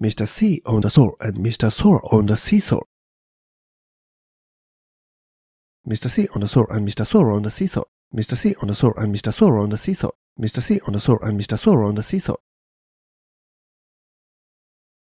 Mr. C on the saw and Mr. Saw on the seesaw. Mr. C on the saw and Mr. Saw on the seesaw. Mr. C on the saw and Mr. Saw on the seesaw. Mr. C on the saw and Mr. Saw on the seesaw.